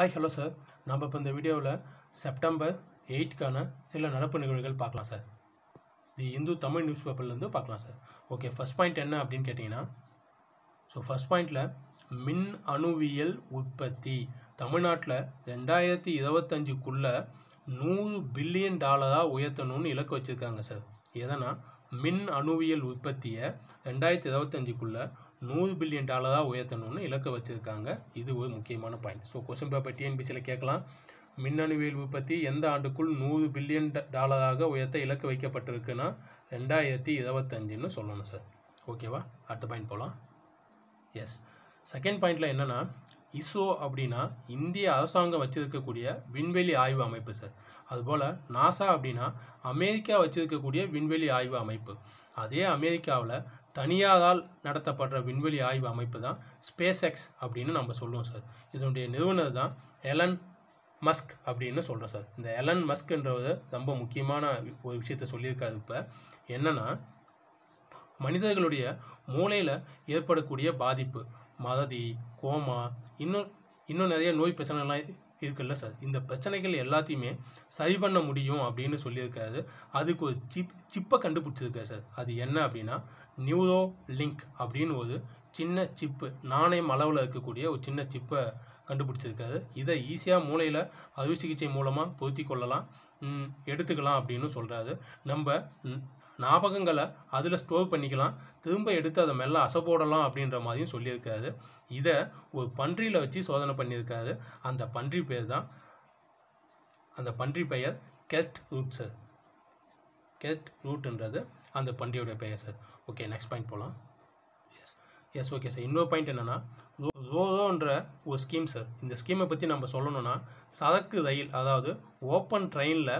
hi hello sir நம்ம இப்போ இந்த வீடியோவில் செப்டம்பர் எயிட்டுக்கான சில நடப்பு நிகழ்வுகள் பார்க்கலாம் sir the Hindu Tamil news பேப்பர்லேருந்து பார்க்கலாம் சார் ஓகே ஃபஸ்ட் பாயிண்ட் என்ன அப்படின்னு கேட்டிங்கன்னா ஸோ ஃபஸ்ட் பாயிண்ட்டில் மின் அணுவியல் உற்பத்தி தமிழ்நாட்டில் ரெண்டாயிரத்தி இருபத்தஞ்சுக்குள்ளே நூறு பில்லியன் டாலராக உயர்த்தணும்னு இலக்கு வச்சுருக்காங்க சார் எதனா மின் அணுவியல் உற்பத்தியை ரெண்டாயிரத்தி இருபத்தஞ்சுக்குள்ளே நூறு பில்லியன் டாலராக உயர்த்தணும்னு இலக்கை வச்சுருக்காங்க இது ஒரு முக்கியமான பாயிண்ட் ஸோ கொஸ்டின் பேப்பர் டிஎன்பிசியில் கேட்கலாம் மின்னணுவியல் உற்பத்தி எந்த ஆண்டுக்குள் நூறு பில்லியன் டாலராக உயர்த்த இலக்கு வைக்கப்பட்டிருக்குன்னா ரெண்டாயிரத்தி இருபத்தஞ்சுன்னு சொல்லணும் சார் ஓகேவா அடுத்த பாயிண்ட் போகலாம் எஸ் செகண்ட் பாயிண்டில் என்னென்னா இஸ்ரோ அப்படின்னா இந்திய அரசாங்கம் வச்சுருக்கக்கூடிய விண்வெளி ஆய்வு அமைப்பு சார் அதுபோல் நாசா அப்படின்னா அமெரிக்கா வச்சுருக்கக்கூடிய விண்வெளி ஆய்வு அமைப்பு அதே அமெரிக்காவில் தனியாரால் நடத்தப்படுற விண்வெளி ஆய்வு அமைப்பு தான் ஸ்பேஸ் எக்ஸ் அப்படின்னு நம்ம சொல்லுவோம் சார் இதனுடைய நிறுவனர் தான் எலன் மஸ்க் அப்படின்னு சொல்கிறோம் சார் இந்த எலன் மஸ்க்ன்றவர் ரொம்ப முக்கியமான ஒரு விஷயத்த சொல்லியிருக்காரு இப்போ என்னென்னா மனிதர்களுடைய மூளையில் ஏற்படக்கூடிய பாதிப்பு மறதி கோமா இன்னும் இன்னும் நிறைய நோய் பிரச்சனைலாம் இருக்குல்ல சார் இந்த பிரச்சனைகள் எல்லாத்தையுமே சரி பண்ண முடியும் அப்படின்னு சொல்லியிருக்காரு அதுக்கு ஒரு சிப் சிப்பை கண்டுபிடிச்சிருக்காரு சார் அது என்ன அப்படின்னா நியூரோ லிங்க் அப்படின்னு ஒரு சின்ன சிப்பு நாணயம் அளவில் இருக்கக்கூடிய ஒரு சின்ன சிப்பை கண்டுபிடிச்சிருக்காரு இதை ஈஸியாக மூளையில் அறுவை சிகிச்சை மூலமாக பொருத்தி கொள்ளலாம் எடுத்துக்கலாம் அப்படின்னு சொல்கிறாரு நம்ம ஞாபகங்களை அதில் ஸ்டோர் பண்ணிக்கலாம் திரும்ப எடுத்து அதை மெல்ல அசை போடலாம் அப்படின்ற மாதிரியும் சொல்லியிருக்காரு இதை ஒரு பன்றியில் வச்சு சோதனை பண்ணியிருக்காரு அந்த பன்றி பேர் தான் அந்த பன்றி பெயர் கெட் ரூட் சார் கெட் ரூட்ன்றது அந்த பன்றியோட பெயர் சார் ஓகே நெக்ஸ்ட் பாயிண்ட் போகலாம் எஸ் எஸ் ஓகே சார் இன்னொரு பாயிண்ட் என்னென்னா ஜோதோன்ற ஒரு ஸ்கீம் சார் இந்த ஸ்கீமை பற்றி நம்ம சொல்லணும்னா சரக்கு ரயில் அதாவது ஓப்பன் ட்ரெயினில்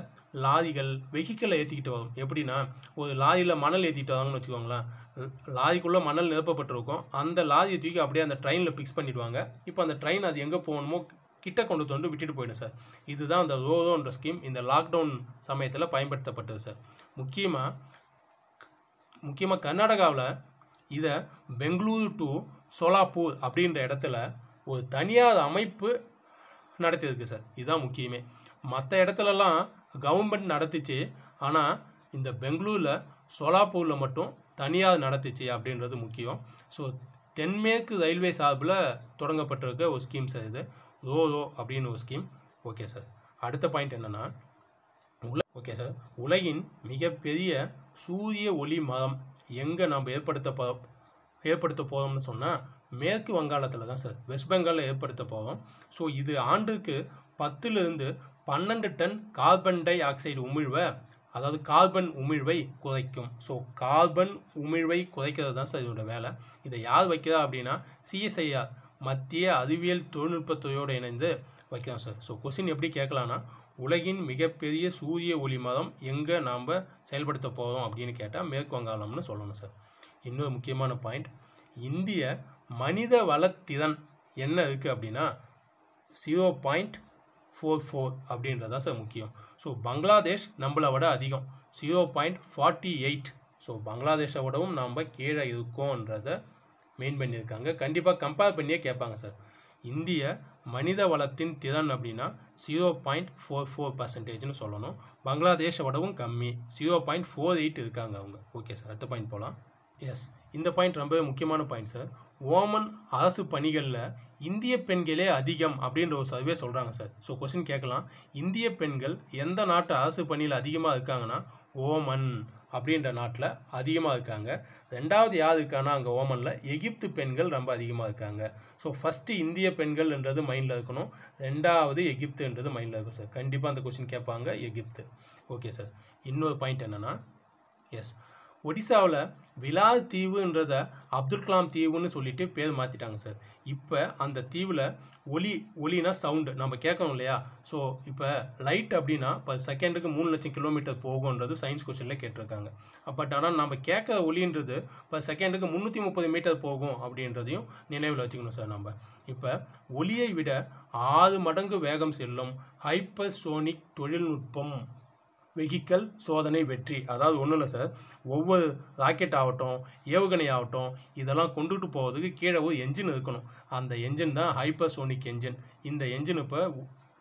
லாரிகள் வெஹிக்கிளை ஏற்றிக்கிட்டு வரும் எப்படின்னா ஒரு லாரியில் மணல் ஏற்றிட்டு வராங்கன்னு வச்சுக்கோங்களேன் லாரிக்குள்ளே மணல் நிரப்பப்பட்டிருக்கும் அந்த லாரியை தூக்கி அப்படியே அந்த ட்ரெயினில் ஃபிக்ஸ் பண்ணிவிடுவாங்க இப்போ அந்த ட்ரெயின் அது எங்கே போகணுமோ கிட்ட கொண்டு வந்து விட்டுட்டு போயிடும் சார் இதுதான் அந்த ரோதோன்ற ஸ்கீம் இந்த லாக்டவுன் சமயத்தில் பயன்படுத்தப்பட்டது சார் முக்கியமாக முக்கியமாக கர்நாடகாவில் இதை பெங்களூரு டு சோலாப்பூர் அப்படின்ற இடத்துல ஒரு தனியார் அமைப்பு நடத்தியிருக்கு சார் இதுதான் முக்கியமே மற்ற இடத்துலலாம் கவர்மெண்ட் நடத்திச்சு ஆனால் இந்த பெங்களூரில் சோலாப்பூரில் மட்டும் தனியார் நடத்திச்சு அப்படின்றது முக்கியம் ஸோ தென்மேற்கு ரயில்வே சார்பில் தொடங்கப்பட்டிருக்க ஒரு ஸ்கீம் சார் இது ரோ ரோ அப்படின்னு ஒரு ஸ்கீம் ஓகே சார் அடுத்த பாயிண்ட் என்னென்னா உல ஓகே சார் உலகின் மிகப்பெரிய சூரிய ஒளி மரம் எங்கே நம்ம ஏற்படுத்த ஏற்படுத்த போகிறோம்னு சொன்னால் மேற்கு வங்காளத்தில் தான் சார் வெஸ்ட் பெங்காலில் ஏற்படுத்த போகிறோம் ஸோ இது ஆண்டுக்கு பத்துலேருந்து பன்னெண்டு டன் கார்பன் டை ஆக்சைடு உமிழ்வை அதாவது கார்பன் உமிழ்வை குறைக்கும் ஸோ கார்பன் உமிழ்வை குறைக்கிறது தான் சார் இதோட வேலை இதை யார் வைக்கிறா அப்படின்னா சிஎஸ்ஐஆர் மத்திய அறிவியல் தொழில்நுட்பத்துறையோடு இணைந்து வைக்கிறோம் சார் ஸோ கொஸ்டின் எப்படி கேட்கலான்னா உலகின் மிகப்பெரிய சூரிய ஒளி மரம் எங்கே நாம் செயல்படுத்த போகிறோம் அப்படின்னு கேட்டால் மேற்கு வங்காளம்னு சொல்லணும் சார் இன்னொரு முக்கியமான பாயிண்ட் இந்திய மனித வளத்திதன் என்ன இருக்குது அப்படின்னா ஜீரோ பாயிண்ட் ஃபோர் ஃபோர் அப்படின்றது தான் சார் முக்கியம் ஸோ பங்களாதேஷ் நம்மளை விட அதிகம் zero point forty eight so பங்களாதேஷை விடவும் நம்ம கீழே இருக்கோன்றத மெயின் பண்ணியிருக்காங்க கண்டிப்பாக கம்பேர் பண்ணியே கேட்பாங்க சார் இந்திய மனித வளத்தின் திறன் அப்படின்னா ஜீரோ பாயிண்ட் ஃபோர் ஃபோர் பர்சன்டேஜ்னு சொல்லணும் பங்களாதேஷை விடவும் கம்மி ஜீரோ பாயிண்ட் ஃபோர் எயிட் இருக்காங்க அவங்க ஓகே சார் அடுத்த பாயிண்ட் போகலாம் எஸ் இந்த பாயிண்ட் ரொம்பவே முக்கியமான பாயிண்ட் சார் ஓமன் அரசு பணிகளில் இந்திய பெண்களே அதிகம் அப்படின்ற ஒரு சர்வே சொல்கிறாங்க சார் ஸோ கொஸ்டின் கேட்கலாம் இந்திய பெண்கள் எந்த நாட்டு அரசு பணியில் அதிகமாக இருக்காங்கன்னா ஓமன் அப்படின்ற நாட்டில் அதிகமாக இருக்காங்க ரெண்டாவது இருக்கானா அங்கே ஓமனில் எகிப்து பெண்கள் ரொம்ப அதிகமாக இருக்காங்க ஸோ ஃபஸ்ட்டு இந்திய பெண்கள்ன்றது மைண்டில் இருக்கணும் ரெண்டாவது எகிப்துன்றது மைண்டில் இருக்கும் சார் கண்டிப்பாக அந்த கொஸ்டின் கேட்பாங்க எகிப்து ஓகே சார் இன்னொரு பாயிண்ட் என்னென்னா எஸ் ஒடிசாவில் விலா தீவுன்றத அப்துல் கலாம் தீவுன்னு சொல்லிட்டு பேர் மாற்றிட்டாங்க சார் இப்போ அந்த தீவில் ஒலி ஒலினா சவுண்டு நம்ம கேட்கணும் இல்லையா ஸோ இப்போ லைட் அப்படின்னா பர் செகண்டுக்கு மூணு லட்சம் கிலோமீட்டர் போகும்ன்றது சயின்ஸ் கொஸ்டினில் கேட்டிருக்காங்க பட் ஆனால் நம்ம கேட்குற ஒலின்றது பர் செகண்டுக்கு முந்நூற்றி முப்பது மீட்டர் போகும் அப்படின்றதையும் நினைவில் வச்சுக்கணும் சார் நம்ம இப்போ ஒலியை விட ஆறு மடங்கு வேகம் செல்லும் ஹைப்பர்சோனிக் தொழில்நுட்பம் வெஹிக்கல் சோதனை வெற்றி அதாவது ஒன்றும் இல்லை சார் ஒவ்வொரு ராக்கெட் ஆகட்டும் ஏவுகணை ஆகட்டும் இதெல்லாம் கொண்டுட்டு போகிறதுக்கு கீழே ஒரு என்ஜின் இருக்கணும் அந்த என்ஜின் தான் ஹைப்பர்சோனிக் என்ஜின் இந்த என்ஜின் இப்போ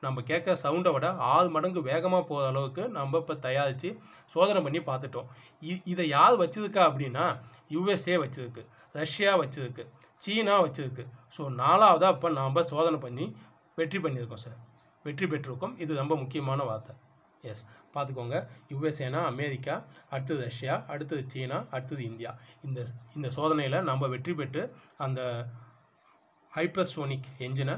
நம்ம கேட்குற சவுண்டை விட ஆறு மடங்கு வேகமாக போகிற அளவுக்கு நம்ம இப்போ தயாரித்து சோதனை பண்ணி பார்த்துட்டோம் இ இதை யார் வச்சுருக்கா அப்படின்னா யுஎஸ்ஏ வச்சுருக்கு ரஷ்யா வச்சுருக்கு சீனா வச்சுருக்கு ஸோ நாலாவதாக இப்போ நாம் சோதனை பண்ணி வெற்றி பண்ணியிருக்கோம் சார் வெற்றி பெற்றிருக்கோம் இது ரொம்ப முக்கியமான வார்த்தை எஸ் பார்த்துக்கோங்க யுஎஸ்ஏனா அமெரிக்கா அடுத்தது ரஷ்யா அடுத்தது சீனா அடுத்தது இந்தியா இந்த இந்த சோதனையில் நம்ம வெற்றி பெற்று அந்த ஹைப்பர்சோனிக் என்ஜினை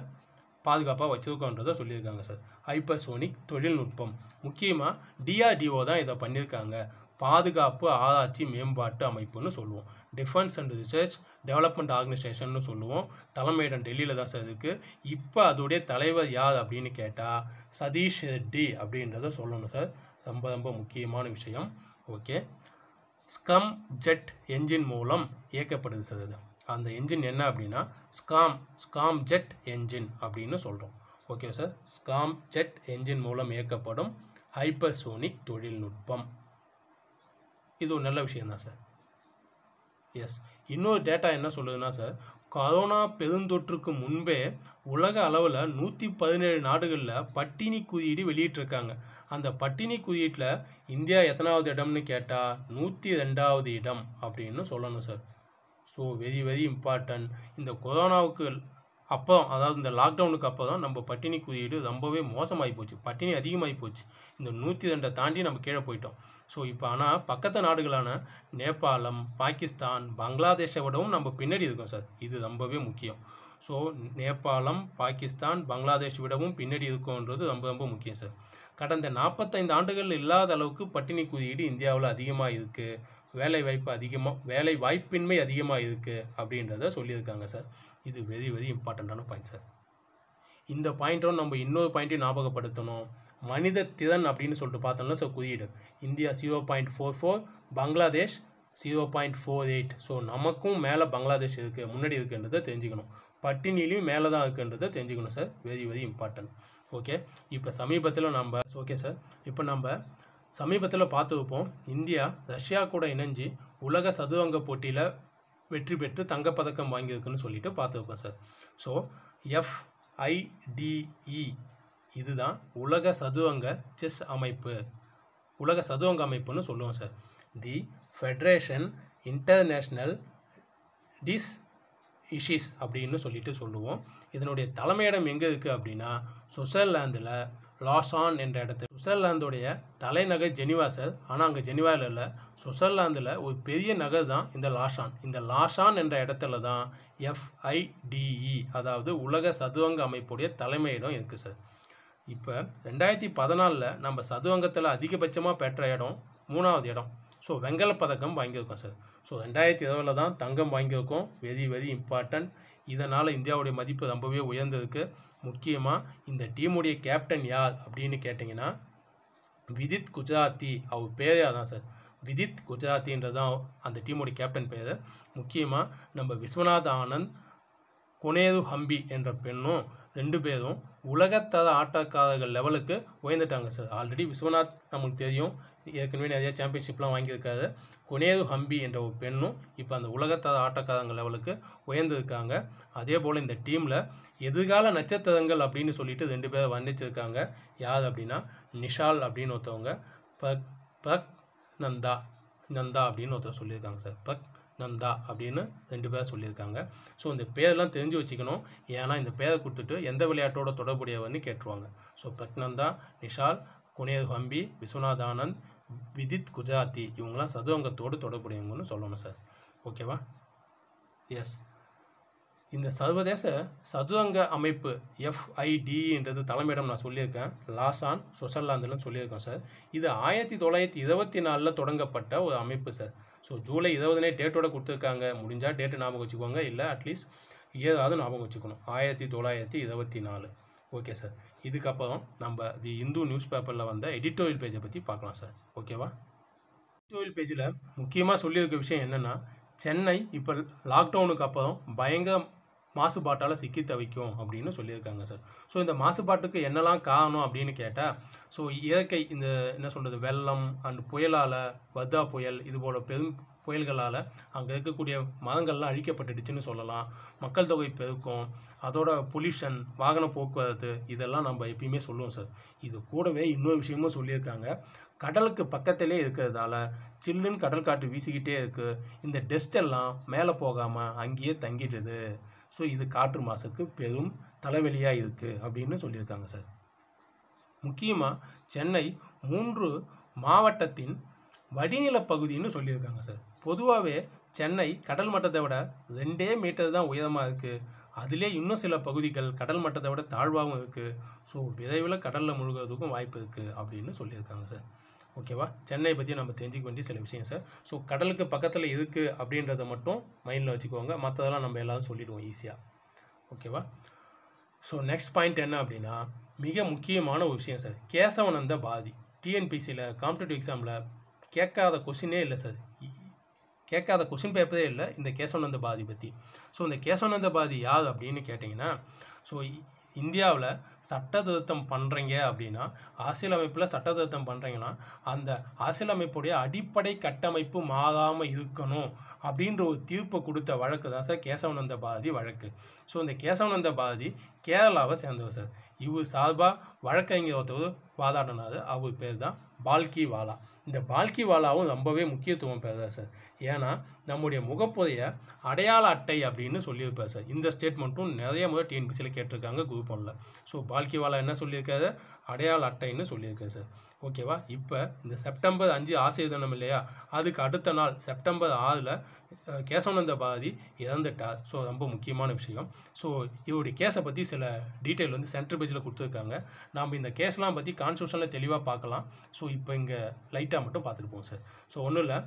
பாதுகாப்பாக வச்சுருக்கோன்றதை சொல்லியிருக்காங்க சார் ஹைப்பர்சோனிக் தொழில்நுட்பம் முக்கியமாக டிஆர்டிஓ தான் இதை பண்ணியிருக்காங்க பாதுகாப்பு ஆராய்ச்சி மேம்பாட்டு அமைப்புன்னு சொல்லுவோம் டிஃபென்ஸ் அண்ட் ரிசர்ச் டெவலப்மெண்ட் ஆர்கனைசேஷன்னு சொல்லுவோம் தலைமையிடம் டெல்லியில் தான் சார் இருக்குது இப்போ அதோடைய தலைவர் யார் அப்படின்னு கேட்டால் சதீஷ் ரெட்டி அப்படின்றத சொல்லணும் சார் ரொம்ப ரொம்ப முக்கியமான விஷயம் ஓகே ஸ்கம் ஜெட் என்ஜின் மூலம் இயக்கப்படுது சார் அது அந்த என்ஜின் என்ன அப்படின்னா ஸ்காம் ஸ்காம் ஜெட் என்ஜின் அப்படின்னு சொல்கிறோம் okay sir scramjet engine மூலம் இயக்கப்படும் ஹைப்பர்சோனிக் தொழில்நுட்பம் இது ஒரு நல்ல விஷயந்தான் சார் எஸ் இன்னொரு டேட்டா என்ன சொல்லுதுன்னா சார் கரோனா பெருந்தொற்றுக்கு முன்பே உலக அளவில் நூற்றி பதினேழு நாடுகளில் பட்டினி குறியீடு வெளியிட்டிருக்காங்க அந்த பட்டினி குறியீட்டில் இந்தியா எத்தனாவது இடம்னு கேட்டால் நூற்றி ரெண்டாவது இடம் அப்படின்னு சொல்லணும் sir so very very important இந்த கொரோனாவுக்கு அப்புறம் அதாவது இந்த லாக்டவுனுக்கு அப்புறம் நம்ம பட்டினி குறியீடு ரொம்பவே மோசமாகி போச்சு பட்டினி அதிகமாகி போச்சு இந்த நூற்றி ரெண்டை தாண்டி நம்ம கீழே போயிட்டோம் ஸோ இப்போ ஆனால் பக்கத்து நாடுகளான நேபாளம் பாகிஸ்தான் பங்களாதேஷை விடவும் நம்ம பின்னாடி இருக்கோம் சார் இது ரொம்பவே முக்கியம் ஸோ நேபாளம் பாகிஸ்தான் பங்களாதேஷ் விடவும் பின்னாடி இருக்கோன்றது ரொம்ப ரொம்ப முக்கியம் சார் கடந்த நாற்பத்தைந்து ஆண்டுகள் இல்லாத அளவுக்கு பட்டினி குறியீடு இந்தியாவில் அதிகமாக இருக்குது வேலை வாய்ப்பு அதிகமாக வேலை வாய்ப்பின்மை அதிகமாக இருக்குது அப்படின்றத சொல்லியிருக்காங்க சார் இது வெரி வெரி இம்பார்ட்டண்ட்டான பாயிண்ட் சார் இந்த பாயிண்ட்டும் நம்ம இன்னொரு பாயிண்ட்டையும் ஞாபகப்படுத்தணும் மனித திறன் அப்படின்னு சொல்லிட்டு பார்த்தோம்னா ஸோ குறியீடு India zero point four four Bangladesh zero point four eight so நமக்கும் மேலே பங்களாதேஷ் இருக்குது முன்னாடி இருக்குன்றதை தெரிஞ்சுக்கணும் பட்டினியிலையும் மேலே தான் இருக்குன்றதை தெரிஞ்சுக்கணும் sir very very important okay இப்போ சமீபத்தில் நம்ம ஓகே சார் இப்போ நம்ம சமீபத்தில் பார்த்துருப்போம் இந்தியா ரஷ்யா கூட இணைஞ்சு உலக சதுரங்க போட்டியில் வெற்றி பெற்று தங்கப்பதக்கம் வாங்கியிருக்குன்னு சொல்லிட்டு பார்த்துருப்போம் சார் ஸோ எஃப்ஐடிஇ இதுதான் உலக சதுவங்க செஸ் அமைப்பு உலக சதுவங்க அமைப்புன்னு சொல்லுவோம் சார் தி ஃபெட்ரேஷன் இன்டர்நேஷ்னல் டிஸ் இஷிஸ் அப்படின்னு சொல்லிட்டு சொல்லுவோம் இதனுடைய தலைமையிடம் எங்கே இருக்குது அப்படின்னா சுவிட்சர்லாந்தில் லாசான் என்ற இடத்துல சுவிட்சர்லாந்துடைய தலைநகர் ஜெனிவா சார் ஆனால் அங்கே ஜெனிவாவில் இல்லை சுவிட்சர்லாந்தில் ஒரு பெரிய நகர் தான் இந்த லாஷான் இந்த லாஷான் என்ற இடத்துல தான் எஃப்ஐடிஇ e, அதாவது உலக சதுவங்க அமைப்புடைய தலைமையிடம் இருக்குது சார் இப்போ ரெண்டாயிரத்தி பதினாலில் நம்ம சதுவங்கத்தில் அதிகபட்சமாக பெற்ற இடம் மூணாவது இடம் ஸோ வெங்கல பதக்கம் வாங்கியிருக்கோம் சார் ஸோ ரெண்டாயிரத்தி இருபதில் தான் தங்கம் வாங்கியிருக்கோம் வெரி வெரி இம்பார்ட்டண்ட் இதனால் இந்தியாவுடைய மதிப்பு ரொம்பவே உயர்ந்திருக்கு முக்கியமாக இந்த டீமுடைய கேப்டன் யார் அப்படின்னு கேட்டிங்கன்னா விதித் குஜராத்தி அவர் பேரே தான் சார் விதித் குஜராத்தின்றது தான் அந்த டீமுடைய கேப்டன் பேர் முக்கியமாக நம்ம விஸ்வநாத ஆனந்த் குனேரு ஹம்பி என்ற பெண்ணும் ரெண்டு பேரும் உலகத்தர ஆட்டக்காரர்கள் லெவலுக்கு உயர்ந்துட்டாங்க சார் ஆல்ரெடி விஸ்வநாத் நம்மளுக்கு தெரியும் ஏற்கனவே நிறையா சாம்பியன்ஷிப்லாம் வாங்கியிருக்காரு கொனேரு ஹம்பி என்ற ஒரு பெண்ணும் இப்போ அந்த உலகத்தர ஆட்டக்காரங்கள் லெவலுக்கு உயர்ந்திருக்காங்க அதே போல் இந்த டீமில் எதிர்கால நட்சத்திரங்கள் அப்படின்னு சொல்லிட்டு ரெண்டு பேரை வர்ணிச்சிருக்காங்க யார் அப்படின்னா நிஷால் அப்படின்னு ஒருத்தவங்க பக் பக் நந்தா நந்தா அப்படின்னு ஒருத்தர் சொல்லியிருக்காங்க சார் பக் நந்தா அப்படின்னு ரெண்டு பேர் சொல்லியிருக்காங்க ஸோ இந்த பேரெல்லாம் தெரிஞ்சு வச்சுக்கணும் ஏன்னா இந்த பேரை கொடுத்துட்டு எந்த விளையாட்டோட தொடர்புடையவன்னு கேட்டுருவாங்க ஸோ பிரக்னந்தா நிஷால் குனேர் ஹம்பி விஸ்வநாத் ஆனந்த் விதித் குஜராத்தி இவங்களாம் சதுரங்கத்தோடு தொடர்புடையவங்கன்னு சொல்லணும் சார் ஓகேவா எஸ் இந்த சர்வதேச சதுரங்க அமைப்பு எஃப்ஐடின்றது தலைமையிடம் நான் சொல்லியிருக்கேன் லாசான் சுவிட்சர்லாந்துலன்னு சொல்லியிருக்கேன் சார் இது ஆயிரத்தி தொள்ளாயிரத்தி இருபத்தி நாலில் தொடங்கப்பட்ட ஒரு அமைப்பு சார் ஸோ ஜூலை இருபதுனே டேட்டோட கொடுத்துருக்காங்க முடிஞ்சால் டேட்டு ஞாபகம் வச்சுக்கோங்க இல்லை அட்லீஸ்ட் ஏதாவது ஞாபகம் வச்சுக்கணும் ஆயிரத்தி தொள்ளாயிரத்தி இருபத்தி நாலு ஓகே சார் இதுக்கப்புறம் நம்ம தி இந்து நியூஸ் பேப்பரில் வந்த எடிட்டோரியல் பேஜை பற்றி பார்க்கலாம் சார் ஓகேவா எடிட்டோரியல் பேஜில் முக்கியமாக சொல்லியிருக்க விஷயம் என்னென்னா சென்னை இப்போ லாக்டவுனுக்கு அப்புறம் பயங்கர மாசுபாட்டால் சிக்கி தவிக்கும் அப்படின்னு சொல்லியிருக்காங்க சார் ஸோ இந்த மாசுபாட்டுக்கு என்னெல்லாம் காரணம் அப்படின்னு கேட்டால் ஸோ இயற்கை இந்த என்ன சொல்கிறது வெள்ளம் அண்ட் புயலால் வர்தா புயல் இது போல் பெரும் புயல்களால் அங்கே இருக்கக்கூடிய மரங்கள்லாம் அழிக்கப்பட்டுடுச்சுன்னு சொல்லலாம் மக்கள் தொகை பெருக்கம் அதோட பொல்யூஷன் வாகன போக்குவரத்து இதெல்லாம் நம்ம எப்பயுமே சொல்லுவோம் சார் இது கூடவே இன்னொரு விஷயமும் சொல்லியிருக்காங்க கடலுக்கு பக்கத்திலே இருக்கிறதால சில்லுன்னு கடல் காற்று வீசிக்கிட்டே இருக்குது இந்த டெஸ்ட் எல்லாம் மேலே போகாமல் அங்கேயே தங்கிடுது ஸோ இது காற்று மாசுக்கு பெரும் தலைவலியாக இருக்குது அப்படின்னு சொல்லியிருக்காங்க சார் முக்கியமாக சென்னை மூன்று மாவட்டத்தின் வடிநில பகுதின்னு சொல்லியிருக்காங்க சார் பொதுவாகவே சென்னை கடல் மட்டத்தை விட ரெண்டே மீட்டர் தான் உயரமாக இருக்குது அதிலே இன்னும் சில பகுதிகள் கடல் மட்டத்தை விட தாழ்வாகவும் இருக்குது ஸோ விரைவில் கடலில் முழுகிறதுக்கும் வாய்ப்பு இருக்குது அப்படின்னு சொல்லியிருக்காங்க சார் ஓகேவா சென்னை பற்றி நம்ம தெரிஞ்சிக்க வேண்டிய சில விஷயம் சார் ஸோ கடலுக்கு பக்கத்தில் இருக்குது அப்படின்றத மட்டும் மைண்டில் வச்சுக்கோங்க மற்றதெல்லாம் நம்ம எல்லாரும் சொல்லிவிடுவோம் ஈஸியாக ஓகேவா ஸோ நெக்ஸ்ட் பாயிண்ட் என்ன அப்படின்னா மிக முக்கியமான ஒரு விஷயம் சார் கேசவனந்த பாதி டிஎன்பிசியில் காம்படிட்டிவ் எக்ஸாமில் கேட்காத கொஷினே இல்லை சார் கேட்காத கொஷின் பேப்பரே இல்லை இந்த கேசவனந்த பாதி பற்றி ஸோ இந்த கேசவனந்த பாதி யார் அப்படின்னு கேட்டிங்கன்னா ஸோ இந்தியாவில் சட்ட திருத்தம் பண்ணுறீங்க அப்படின்னா அரசியலமைப்பில் சட்ட திருத்தம் பண்ணுறீங்கன்னா அந்த அரசியலமைப்புடைய அடிப்படை கட்டமைப்பு மாறாமல் இருக்கணும் அப்படின்ற ஒரு தீர்ப்பை கொடுத்த வழக்கு தான் சார் கேசவநந்த பாரதி வழக்கு ஸோ இந்த கேசவநந்த பாரதி கேரளாவை சேர்ந்தவர் சார் இவர் சார்பாக வழக்கறிஞர் ஒருத்தர் வாதாடினார் அவர் பேர் தான் பால்கி வாலா இந்த பால்கி வாலாவும் ரொம்பவே முக்கியத்துவம் பெறுறார் சார் ஏன்னா நம்முடைய முகப்புறைய அடையாள அட்டை அப்படின்னு சொல்லியிருப்பார் சார் இந்த ஸ்டேட்மெண்ட்டும் நிறைய முறை டிஎன்பிசியில் கேட்டிருக்காங்க குரூப் ஒன்றில் ஸோ வாழ்க்கைவாலா என்ன சொல்லியிருக்காரு அடையாள அட்டைன்னு சொல்லியிருக்காரு சார் ஓகேவா இப்போ இந்த செப்டம்பர் அஞ்சு ஆசிரியர் தினம் இல்லையா அதுக்கு அடுத்த நாள் செப்டம்பர் ஆறில் கேசவனந்த பாரதி இறந்துட்டார் ஸோ ரொம்ப முக்கியமான விஷயம் ஸோ இவருடைய கேஸை பற்றி சில டீட்டெயில் வந்து சென்ட்ரல் பேஜில் கொடுத்துருக்காங்க நாம் இந்த கேஸ்லாம் பற்றி கான்ஸ்டியூஷனில் தெளிவாக பார்க்கலாம் ஸோ இப்போ இங்கே லைட்டாக மட்டும் பார்த்துட்டு போவோம் சார் ஸோ ஒன்றும் இல்லை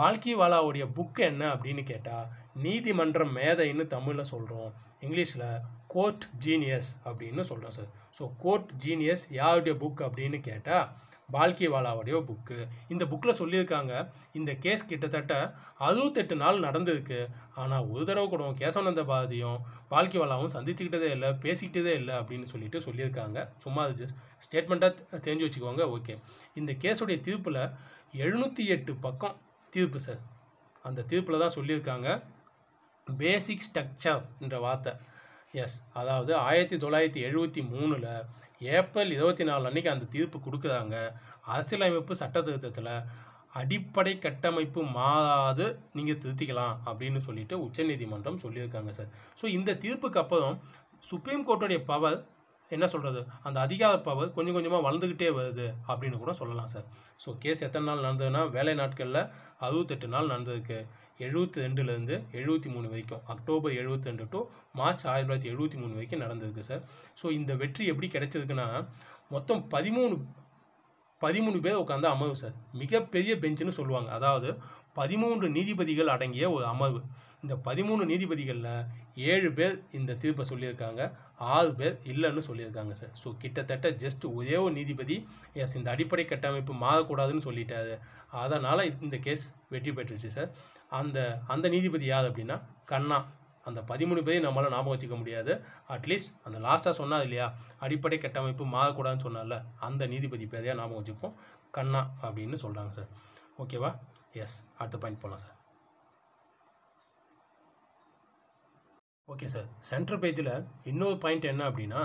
பால்கிவாலாவுடைய புக் என்ன அப்படின்னு கேட்டால் நீதிமன்றம் மேதைன்னு தமிழில் சொல்கிறோம் இங்கிலீஷில் கோர்ட் ஜீனியஸ் அப்படின்னு சொல்கிறோம் சார் ஸோ கோர்ட் ஜீனியஸ் யாருடைய புக் அப்படின்னு கேட்டால் பால்கிவாலாவுடைய புக்கு இந்த புக்கில் சொல்லியிருக்காங்க இந்த கேஸ் கிட்டத்தட்ட அறுபத்தெட்டு நாள் நடந்திருக்கு ஆனால் ஒரு தடவை கூட கேசவானந்த பாரதியும் பால்கிவாலாவும் சந்திச்சுக்கிட்டதே இல்லை பேசிக்கிட்டதே இல்லை அப்படின்னு சொல்லிட்டு சொல்லியிருக்காங்க சும்மா அது ஸ்டேட்மெண்ட்டாக தெரிஞ்சு வச்சுக்கோங்க ஓகே இந்த கேஸுடைய தீர்ப்பில் எழுநூற்றி எட்டு பக்கம் தீர்ப்பு சார் அந்த தீர்ப்பில் தான் சொல்லியிருக்காங்க பேசிக் ஸ்ட்ரக்சர் என்ற வார்த்தை எஸ் அதாவது ஆயிரத்தி தொள்ளாயிரத்தி எழுபத்தி மூணில் ஏப்ரல் இருபத்தி நாலு அன்றைக்கி அந்த தீர்ப்பு கொடுக்குறாங்க அரசியலமைப்பு சட்ட திருத்தத்தில் அடிப்படை கட்டமைப்பு மாறாது நீங்கள் திருத்திக்கலாம் அப்படின்னு சொல்லிட்டு உச்சநீதிமன்றம் சொல்லியிருக்காங்க சார் ஸோ இந்த தீர்ப்புக்கு அப்புறம் சுப்ரீம் கோர்ட்டுடைய பவர் என்ன சொல்கிறது அந்த அதிகார பவர் கொஞ்சம் கொஞ்சமாக வளர்ந்துக்கிட்டே வருது அப்படின்னு கூட சொல்லலாம் சார் ஸோ கேஸ் எத்தனை நாள் நடந்ததுன்னா வேலை நாட்களில் அறுபத்தெட்டு நாள் நடந்திருக்கு எழுபத்தி ரெண்டுலேருந்து எழுபத்தி மூணு வரைக்கும் அக்டோபர் எழுபத்தி ரெண்டு டு மார்ச் ஆயிரத்தி தொள்ளாயிரத்தி எழுபத்தி மூணு வரைக்கும் நடந்திருக்கு சார் ஸோ இந்த வெற்றி எப்படி கிடைச்சதுக்குன்னா மொத்தம் பதிமூணு பதிமூணு பேர் உட்காந்து அமர்வு சார் மிகப்பெரிய பெஞ்சுன்னு சொல்லுவாங்க அதாவது பதிமூன்று நீதிபதிகள் அடங்கிய ஒரு அமர்வு இந்த பதிமூணு நீதிபதிகளில் ஏழு பேர் இந்த தீர்ப்பை சொல்லியிருக்காங்க ஆறு பேர் இல்லைன்னு சொல்லியிருக்காங்க சார் ஸோ கிட்டத்தட்ட ஜஸ்ட் ஒரே ஒரு நீதிபதி எஸ் இந்த அடிப்படை கட்டமைப்பு மாறக்கூடாதுன்னு சொல்லிட்டாரு அதனால் இந்த கேஸ் வெற்றி பெற்றுச்சு சார் அந்த அந்த நீதிபதி யார் அப்படின்னா கண்ணா அந்த பதிமூணு பேரையும் நம்மளால் ஞாபகம் வச்சுக்க முடியாது அட்லீஸ்ட் அந்த லாஸ்ட்டாக சொன்னார் இல்லையா அடிப்படை கட்டமைப்பு மாறக்கூடாதுன்னு சொன்னார்ல அந்த நீதிபதி பேரையாக ஞாபகம் வச்சுப்போம் கண்ணா அப்படின்னு சொல்கிறாங்க சார் ஓகேவா எஸ் அடுத்த பாயிண்ட் போகலாம் சார் ஓகே சார் சென்டர் பேஜில் இன்னொரு பாயிண்ட் என்ன அப்படின்னா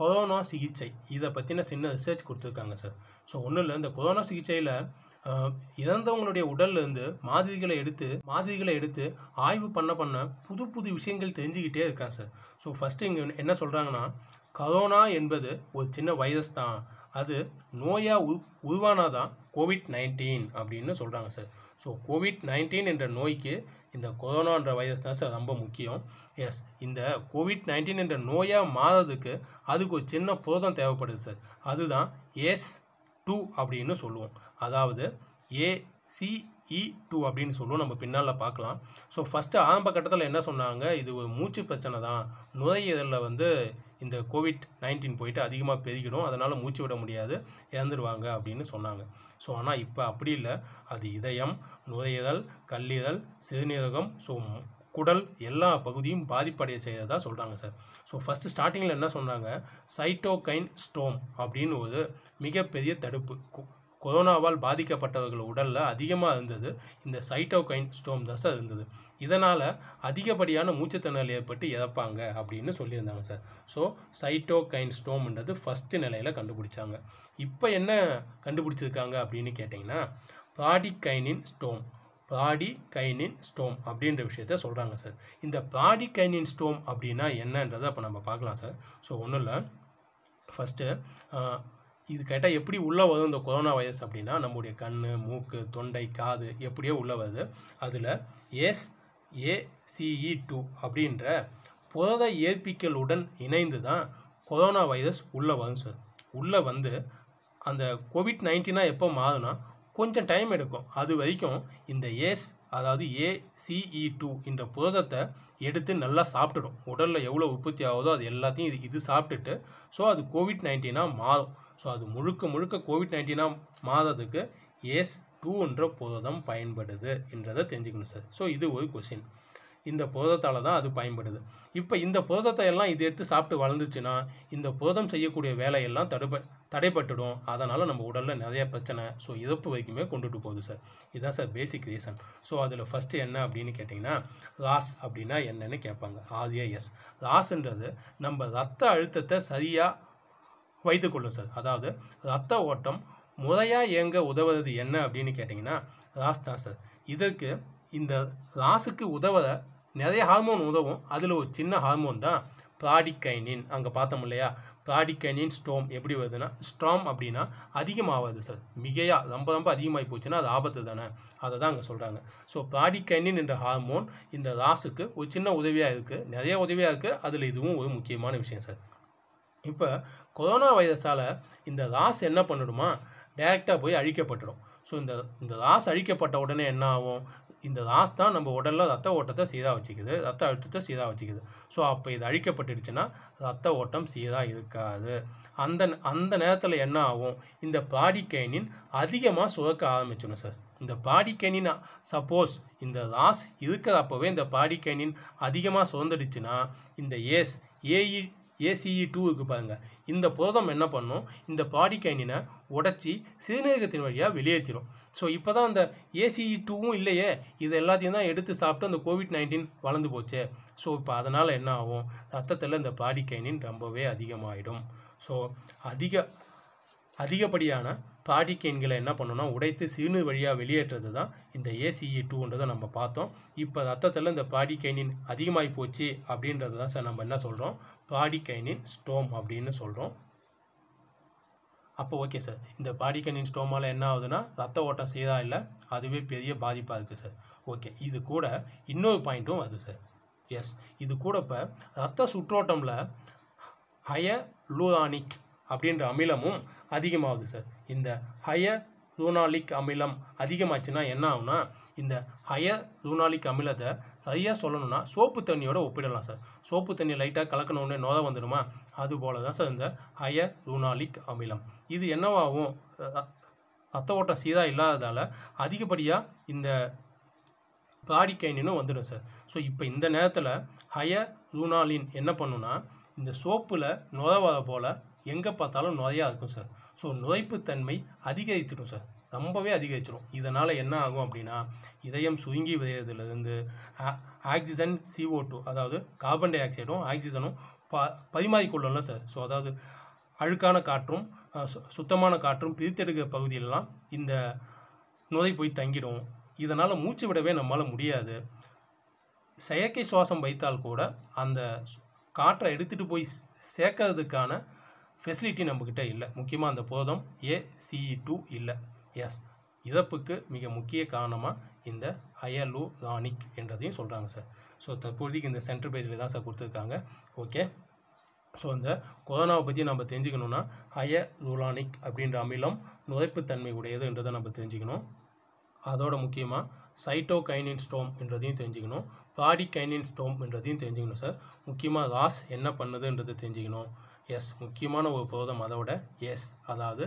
கொரோனா சிகிச்சை இதை பற்றின சின்ன ரிசர்ச் கொடுத்துருக்காங்க சார் ஸோ ஒன்றும் இல்லை இந்த கொரோனா சிகிச்சையில் இறந்தவங்களுடைய உடல்லேருந்து மாதிரிகளை எடுத்து மாதிரிகளை எடுத்து ஆய்வு பண்ண பண்ண புது புது விஷயங்கள் தெரிஞ்சுக்கிட்டே இருக்காங்க சார் ஸோ ஃபஸ்ட்டு இங்கே என்ன சொல்கிறாங்கன்னா கரோனா என்பது ஒரு சின்ன வைரஸ் தான் அது நோயாக உ உருவானாதான் கோவிட் நைன்டீன் அப்படின்னு சொல்கிறாங்க சார் ஸோ கோவிட் நைன்டீன் என்ற நோய்க்கு இந்த கொரோனான்ற வைரஸ் தான் சார் ரொம்ப முக்கியம் எஸ் இந்த கோவிட் நைன்டீன் என்ற நோயாக மாறதுக்கு அதுக்கு ஒரு சின்ன புரதம் தேவைப்படுது சார் அதுதான் எஸ் டூ அப்படின்னு சொல்லுவோம் அதாவது ஏசிஇ டூ e, அப்படின்னு சொல்லும் நம்ம பின்னால் பார்க்கலாம் ஸோ ஃபஸ்ட்டு ஆரம்ப கட்டத்தில் என்ன சொன்னாங்க இது ஒரு மூச்சு பிரச்சனை தான் நுரையீரலில் வந்து இந்த கோவிட் நைன்டீன் போயிட்டு அதிகமாக பெருகிடும் அதனால் மூச்சு விட முடியாது இறந்துருவாங்க அப்படின்னு சொன்னாங்க ஸோ ஆனால் இப்போ அப்படி இல்லை அது இதயம் நுரையீரல் கல்லீரல் சிறுநீரகம் ஸோ குடல் எல்லா பகுதியும் பாதிப்படைய செய்ததாக சொல்கிறாங்க சார் ஸோ ஃபஸ்ட்டு ஸ்டார்டிங்கில் என்ன சொன்னாங்க சைட்டோகைன் ஸ்டோம் அப்படின்னு ஒரு மிகப்பெரிய தடுப்பு கொரோனாவால் பாதிக்கப்பட்டவர்கள் உடலில் அதிகமாக இருந்தது இந்த சைட்டோகைன் ஸ்டோம் தான் சார் இருந்தது இதனால் அதிகப்படியான மூச்சுத்திணறல் ஏற்பட்டு இறப்பாங்க அப்படின்னு சொல்லியிருந்தாங்க சார் ஸோ சைட்டோகைன் ஸ்டோம்ன்றது ஃபஸ்ட்டு நிலையில் கண்டுபிடிச்சாங்க இப்போ என்ன கண்டுபிடிச்சிருக்காங்க அப்படின்னு கேட்டிங்கன்னா ப்ராடிகைனின் ஸ்டோம் ப்ராடி கைனின் ஸ்டோம் அப்படின்ற விஷயத்த சொல்கிறாங்க சார் இந்த ப்ராடி கைனின் ஸ்டோம் அப்படின்னா என்னன்றதை அப்போ நம்ம பார்க்கலாம் சார் ஸோ ஒன்றும் இல்லை ஃபஸ்ட்டு இது கேட்டால் எப்படி உள்ளே வருது இந்த கொரோனா வைரஸ் அப்படின்னா நம்முடைய கண் மூக்கு தொண்டை காது எப்படியோ உள்ளே வருது அதில் எஸ் ஏசிஇ டூ அப்படின்ற புரத ஏற்பிக்கலுடன் இணைந்து தான் கொரோனா வைரஸ் உள்ளே வரும் சார் உள்ளே வந்து அந்த கோவிட் நைன்டீனாக எப்போ மாறுனா கொஞ்சம் டைம் எடுக்கும் அது வரைக்கும் இந்த ஏஸ் அதாவது ஏசிஇ டூ e என்ற புரதத்தை எடுத்து நல்லா சாப்பிட்டுடும் உடலில் எவ்வளோ உற்பத்தி ஆகுதோ அது எல்லாத்தையும் இது இது சாப்பிட்டுட்டு ஸோ அது கோவிட் நைன்டீனாக மாறும் ஸோ அது முழுக்க முழுக்க கோவிட் நைன்டீனாக மாறதுக்கு ஏஸ் டூன்ற புரதம் பயன்படுது என்றதை தெரிஞ்சுக்கணும் சார் ஸோ இது ஒரு கொஷின் இந்த புரதத்தால் தான் அது பயன்படுது இப்போ இந்த புரதத்தை எல்லாம் இது எடுத்து சாப்பிட்டு வளர்ந்துச்சுன்னா இந்த புரதம் செய்யக்கூடிய வேலையெல்லாம் தடுப்ப தடைப்பட்டுடும் அதனால் நம்ம உடலில் நிறைய பிரச்சனை ஸோ இறப்பு வரைக்குமே கொண்டுட்டு போகுது சார் இதுதான் சார் பேசிக் ரீசன் ஸோ அதில் ஃபஸ்ட்டு என்ன அப்படின்னு கேட்டிங்கன்னா ராஸ் அப்படின்னா என்னன்னு கேட்பாங்க ஆர்ஏஎஸ் ராஸ்ன்றது நம்ம ரத்த அழுத்தத்தை சரியாக வைத்துக்கொள்ளும் சார் அதாவது ரத்த ஓட்டம் முறையாக இயங்க உதவுறது என்ன அப்படின்னு கேட்டிங்கன்னா ராஸ் தான் சார் இதற்கு இந்த ராசுக்கு உதவுற நிறைய ஹார்மோன் உதவும் அதில் ஒரு சின்ன ஹார்மோன் தான் ப்ராடிகைனின் அங்கே பார்த்தோம் இல்லையா ப்ராடிகைனின் ஸ்டோம் எப்படி வருதுன்னா ஸ்ட்ராம் அப்படின்னா அதிகமாகாது சார் மிகையாக ரொம்ப ரொம்ப அதிகமாகி போச்சுன்னா அது ஆபத்து தானே அதை தான் அங்கே சொல்கிறாங்க ஸோ ப்ராடிகைனின் என்ற ஹார்மோன் இந்த ராசுக்கு ஒரு சின்ன உதவியாக இருக்குது நிறைய உதவியாக இருக்குது அதில் இதுவும் ஒரு முக்கியமான விஷயம் சார் இப்போ கொரோனா வைரஸால் இந்த ராஸ் என்ன பண்ணிடுமா டைரெக்டாக போய் அழிக்கப்பட்டுடும் ஸோ இந்த இந்த ராஸ் அழிக்கப்பட்ட உடனே என்ன ஆகும் இந்த ஆஸ் தான் நம்ம உடலில் ரத்த ஓட்டத்தை சீராக வச்சுக்குது ரத்த அழுத்தத்தை சீராக வச்சுக்குது ஸோ அப்போ இது அழிக்கப்பட்டுடுச்சுன்னா ரத்த ஓட்டம் சீராக இருக்காது அந்த அந்த நேரத்தில் என்ன ஆகும் இந்த பாடிக்கைனின் அதிகமாக சுரக்க ஆரம்பிச்சிடும் சார் இந்த பாடிக்கைனின் சப்போஸ் இந்த ராஸ் இருக்கிறப்பவே இந்த பாடிக்கைனின் அதிகமாக சுரந்துடுச்சுன்னா இந்த ACE AE ACE two e இருக்குது பாருங்கள் இந்த புரதம் என்ன பண்ணும் இந்த பாடிகைனினை உடச்சி சிறுநீரகத்தின் வழியாக வெளியேற்றிடும் ஸோ இப்போ தான் அந்த ஏசிஇ டூவும் e இல்லையே இது எல்லாத்தையும் தான் எடுத்து சாப்பிட்டு அந்த கோவிட் நைன்டீன் வளர்ந்து போச்சு ஸோ இப்போ அதனால் என்ன ஆகும் ரத்தத்தில் இந்த பாடிகைனின் ரொம்பவே அதிகமாகிடும் ஸோ அதிக அதிகப்படியான பாடிக்கைன்களை என்ன பண்ணோம்னா உடைத்து சிறுநீர் வழியாக வெளியேற்றது தான் இந்த ஏசிஇ டூன்றதை e நம்ம பார்த்தோம் இப்போ ரத்தத்தில் இந்த பாடிக்கைனின் அதிகமாகி போச்சு அப்படின்றது தான் சார் நம்ம என்ன சொல்கிறோம் பாடிகைனின் ஸ்டோம் அப்படின்னு சொல்கிறோம் அப்போ ஓகே சார் இந்த பாடிகனின் ஸ்டோமால் என்ன ஆகுதுன்னா ரத்த ஓட்டம் செய்தா இல்லை அதுவே பெரிய பாதிப்பாக இருக்குது சார் ஓகே இது கூட இன்னொரு பாயிண்ட்டும் வருது சார் எஸ் இது கூட இப்போ ரத்த சுற்றோட்டமில் ஹயலூரானிக் அப்படின்ற அமிலமும் அதிகமாகுது சார் இந்த ஹயர் ரூனாலிக் அமிலம் அதிகமாச்சுன்னா என்ன ஆகுனா இந்த ஹையர் ரூனாலிக் அமிலத்தை சரியாக சொல்லணும்னா சோப்பு தண்ணியோட ஒப்பிடலாம் சார் சோப்பு தண்ணி லைட்டாக கலக்கணுன்னே நோத வந்துடுமா அது போல தான் சார் இந்த ஹையர் ரூனாலிக் அமிலம் இது என்னவாகும் ரத்த ஓட்டம் சீராக இல்லாததால் அதிகப்படியாக இந்த பாடிக்கைனினும் வந்துடும் சார் ஸோ இப்போ இந்த நேரத்தில் ஹையர் ரூனாலின் என்ன பண்ணுன்னா இந்த சோப்பில் நுழவாத போல் எங்கே பார்த்தாலும் நோயாக இருக்கும் சார் ஸோ நோய்ப்புத்தன்மை அதிகரித்துடும் சார் ரொம்பவே அதிகரிச்சிடும் இதனால் என்ன ஆகும் அப்படின்னா இதயம் சுருங்கி விதையதுலேருந்து ஆக்சிஜன் சிஓ டூ அதாவது கார்பன் டை ஆக்சைடும் ஆக்சிஜனும் ப பரிமாறிக்கொள்ளல சார் ஸோ அதாவது அழுக்கான காற்றும் சுத்தமான காற்றும் பிரித்தெடுக்கிற பகுதியிலலாம் இந்த நுரை போய் தங்கிடும் இதனால் மூச்சு விடவே நம்மளால் முடியாது செயற்கை சுவாசம் வைத்தால் கூட அந்த காற்றை எடுத்துகிட்டு போய் சேர்க்கறதுக்கான ஃபெசிலிட்டி நம்மக்கிட்ட இல்லை முக்கியமாக அந்த போதம் ஏசிஇ டூ இல்லை எஸ் இறப்புக்கு மிக முக்கிய காரணமாக இந்த ரானிக் என்றதையும் சொல்கிறாங்க சார் ஸோ தற்போதைக்கு இந்த சென்டர் பேஜில் தான் சார் கொடுத்துருக்காங்க ஓகே ஸோ இந்த கொரோனாவை பற்றி நம்ம தெரிஞ்சுக்கணுன்னா அயலூரானிக் அப்படின்ற அமிலம் நுழைப்புத்தன்மை உடையதுன்றதை நம்ம தெரிஞ்சுக்கணும் அதோட முக்கியமாக சைட்டோகைனின் ஸ்டோம் என்றதையும் தெரிஞ்சுக்கணும் பாடிகைனின் ஸ்டோம் என்றதையும் தெரிஞ்சுக்கணும் சார் முக்கியமாக ராஸ் என்ன பண்ணுதுன்றதை தெரிஞ்சுக்கணும் எஸ் முக்கியமான ஒரு புரதம் அதை விட எஸ் அதாவது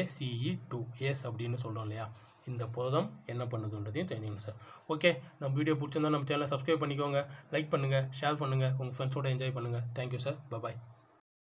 ஏசிஇ டூ எஸ் அப்படின்னு சொல்கிறோம் இல்லையா இந்த புரதம் என்ன பண்ணுதுன்றதையும் தெரிஞ்சுக்கணும் சார் ஓகே நம்ம வீடியோ பிடிச்சிருந்தா நம்ம சேனலை சப்ஸ்கிரைப் பண்ணிக்கோங்க லைக் பண்ணுங்கள் ஷேர் பண்ணுங்கள் உங்கள் ஃப்ரெண்ட்ஸோடு என்ஜாய் பண்ணுங்கள் தேங்க்யூ சார் பபாய்